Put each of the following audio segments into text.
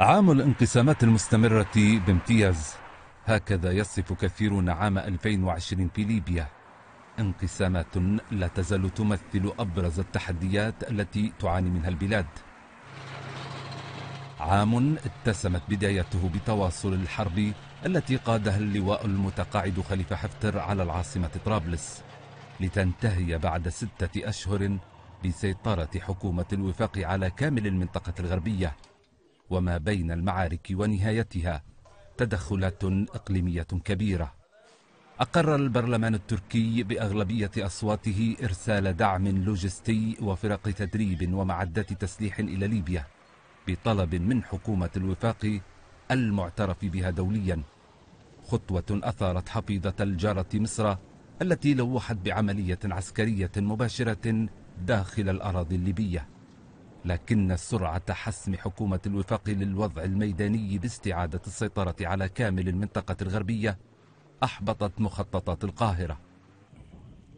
عام الانقسامات المستمرة بامتياز هكذا يصف كثيرون عام 2020 في ليبيا انقسامات لا تزال تمثل أبرز التحديات التي تعاني منها البلاد عام اتسمت بدايته بتواصل الحرب التي قادها اللواء المتقاعد خليفة حفتر على العاصمة طرابلس لتنتهي بعد ستة أشهر بسيطرة حكومة الوفاق على كامل المنطقة الغربية وما بين المعارك ونهايتها تدخلات إقليمية كبيرة أقر البرلمان التركي بأغلبية أصواته إرسال دعم لوجستي وفرق تدريب ومعدات تسليح إلى ليبيا بطلب من حكومة الوفاق المعترف بها دوليا خطوة أثارت حفيظة الجارة مصر التي لوحت بعملية عسكرية مباشرة داخل الأراضي الليبية لكن السرعة حسم حكومة الوفاق للوضع الميداني باستعادة السيطرة على كامل المنطقة الغربية أحبطت مخططات القاهرة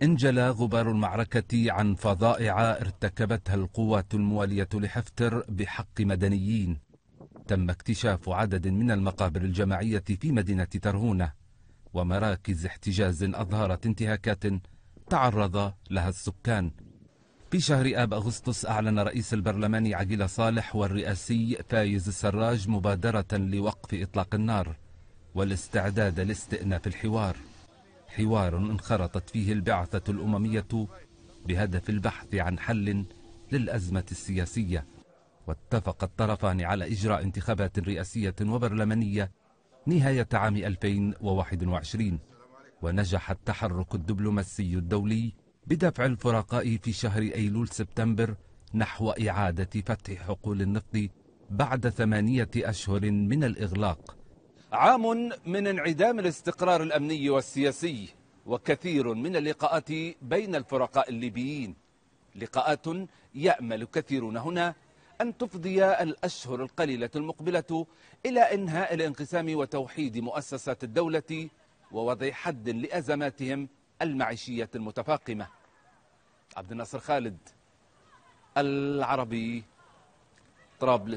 انجلى غبار المعركة عن فظائع ارتكبتها القوات الموالية لحفتر بحق مدنيين تم اكتشاف عدد من المقابر الجماعية في مدينة ترهونة ومراكز احتجاز أظهرت انتهاكات تعرض لها السكان في شهر آب أغسطس أعلن رئيس البرلمان عقيل صالح والرئاسي فايز السراج مبادرة لوقف إطلاق النار والاستعداد لاستئناف الحوار حوار انخرطت فيه البعثة الأممية بهدف البحث عن حل للأزمة السياسية واتفق الطرفان على إجراء انتخابات رئاسية وبرلمانية نهاية عام 2021 ونجح التحرك الدبلوماسي الدولي بدفع الفرقاء في شهر أيلول سبتمبر نحو إعادة فتح حقول النفط بعد ثمانية أشهر من الإغلاق عام من انعدام الاستقرار الأمني والسياسي وكثير من اللقاءات بين الفرقاء الليبيين لقاءات يأمل كثيرون هنا أن تفضي الأشهر القليلة المقبلة إلى إنهاء الانقسام وتوحيد مؤسسات الدولة ووضع حد لأزماتهم المعيشية المتفاقمة عبد الناصر خالد العربي طرابلس